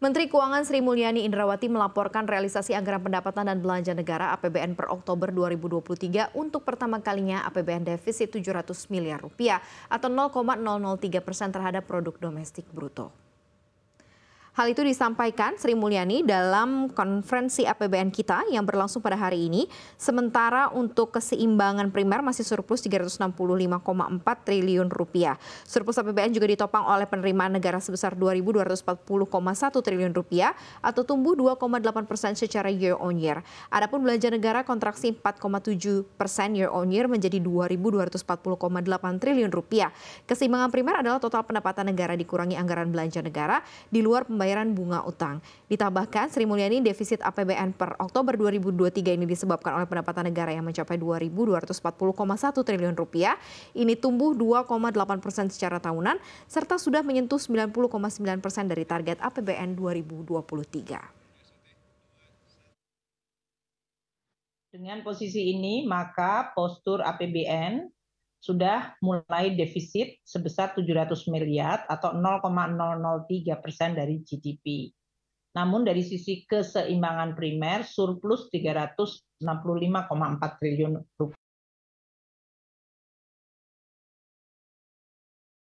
Menteri Keuangan Sri Mulyani Indrawati melaporkan realisasi anggaran pendapatan dan belanja negara APBN per Oktober 2023 untuk pertama kalinya APBN defisit 700 miliar rupiah atau 0,003 persen terhadap produk domestik bruto. Hal itu disampaikan Sri Mulyani dalam konferensi APBN kita yang berlangsung pada hari ini. Sementara untuk keseimbangan primer masih surplus 365,4 triliun rupiah. Surplus APBN juga ditopang oleh penerimaan negara sebesar 2.240,1 triliun rupiah atau tumbuh 2,8 persen secara year on year. Adapun belanja negara kontraksi 4,7 persen year on year menjadi 2.240,8 triliun rupiah. Keseimbangan primer adalah total pendapatan negara dikurangi anggaran belanja negara di luar pembayaran pembayaran bunga utang. Ditambahkan Sri Mulyani defisit APBN per Oktober 2023 ini disebabkan oleh pendapatan negara yang mencapai 2.240,1 triliun rupiah. Ini tumbuh 2,8 persen secara tahunan serta sudah menyentuh 90,9 persen dari target APBN 2023. Dengan posisi ini, maka postur APBN sudah mulai defisit sebesar 700 miliar atau 0,003 persen dari GDP. Namun dari sisi keseimbangan primer surplus 365,4 triliun rupiah.